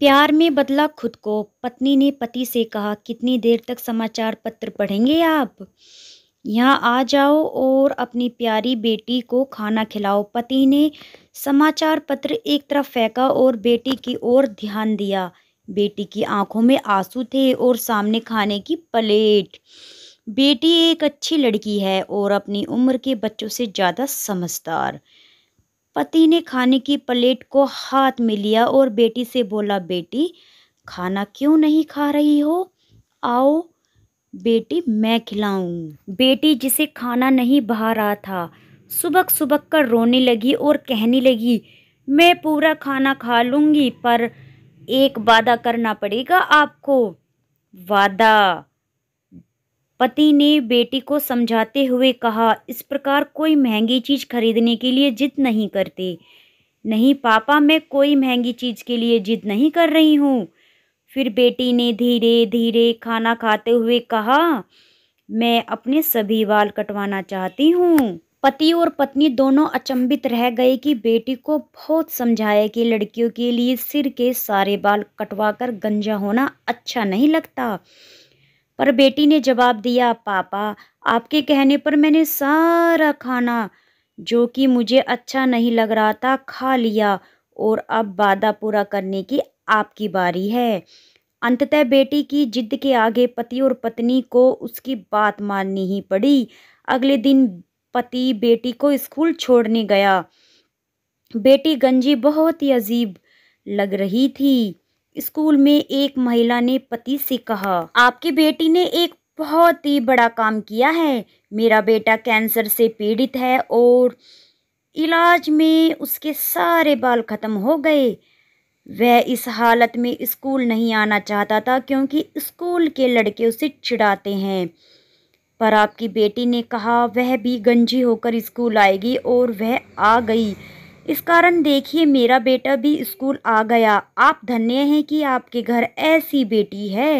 प्यार में बदला खुद को पत्नी ने पति से कहा कितनी देर तक समाचार पत्र पढ़ेंगे आप यहाँ आ जाओ और अपनी प्यारी बेटी को खाना खिलाओ पति ने समाचार पत्र एक तरफ फेंका और बेटी की ओर ध्यान दिया बेटी की आंखों में आंसू थे और सामने खाने की प्लेट बेटी एक अच्छी लड़की है और अपनी उम्र के बच्चों से ज़्यादा समझदार पति ने खाने की प्लेट को हाथ में लिया और बेटी से बोला बेटी खाना क्यों नहीं खा रही हो आओ बेटी मैं खिलाऊं बेटी जिसे खाना नहीं बहा रहा था सुबह सुबह कर रोने लगी और कहने लगी मैं पूरा खाना खा लूँगी पर एक वादा करना पड़ेगा आपको वादा पति ने बेटी को समझाते हुए कहा इस प्रकार कोई महंगी चीज़ खरीदने के लिए जिद नहीं करते नहीं पापा मैं कोई महंगी चीज़ के लिए जिद नहीं कर रही हूँ फिर बेटी ने धीरे धीरे खाना खाते हुए कहा मैं अपने सभी बाल कटवाना चाहती हूँ पति और पत्नी दोनों अचंभित रह गए कि बेटी को बहुत समझाया कि लड़कियों के लिए सिर के सारे बाल कटवाकर गंजा होना अच्छा नहीं लगता पर बेटी ने जवाब दिया पापा आपके कहने पर मैंने सारा खाना जो कि मुझे अच्छा नहीं लग रहा था खा लिया और अब वादा पूरा करने की आपकी बारी है अंततः बेटी की जिद के आगे पति और पत्नी को उसकी बात माननी ही पड़ी अगले दिन पति बेटी को स्कूल छोड़ने गया बेटी गंजी बहुत ही अजीब लग रही थी स्कूल में एक महिला ने पति से कहा आपकी बेटी ने एक बहुत ही बड़ा काम किया है मेरा बेटा कैंसर से पीड़ित है और इलाज में उसके सारे बाल ख़त्म हो गए वह इस हालत में स्कूल नहीं आना चाहता था क्योंकि स्कूल के लड़के उसे चिढ़ाते हैं पर आपकी बेटी ने कहा वह भी गंजी होकर स्कूल आएगी और वह आ गई इस कारण देखिए मेरा बेटा भी स्कूल आ गया आप धन्य हैं कि आपके घर ऐसी बेटी है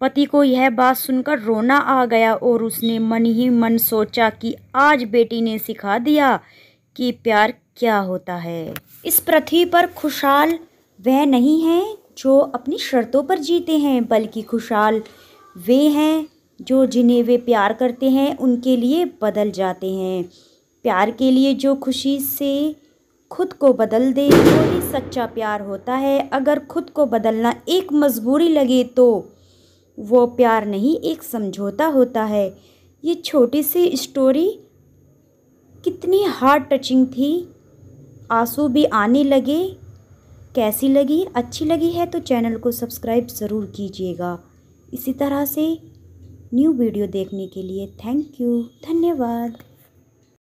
पति को यह बात सुनकर रोना आ गया और उसने मन ही मन सोचा कि आज बेटी ने सिखा दिया कि प्यार क्या होता है इस पृथ्वी पर खुशहाल वह नहीं हैं जो अपनी शर्तों पर जीते हैं बल्कि खुशहाल वे हैं जो जिन्हें वे प्यार करते हैं उनके लिए बदल जाते हैं प्यार के लिए जो खुशी से खुद को बदल दे वो ही सच्चा प्यार होता है अगर खुद को बदलना एक मजबूरी लगे तो वो प्यार नहीं एक समझौता होता है ये छोटी सी स्टोरी कितनी हार्ड टचिंग थी आंसू भी आने लगे कैसी लगी अच्छी लगी है तो चैनल को सब्सक्राइब ज़रूर कीजिएगा इसी तरह से न्यू वीडियो देखने के लिए थैंक यू धन्यवाद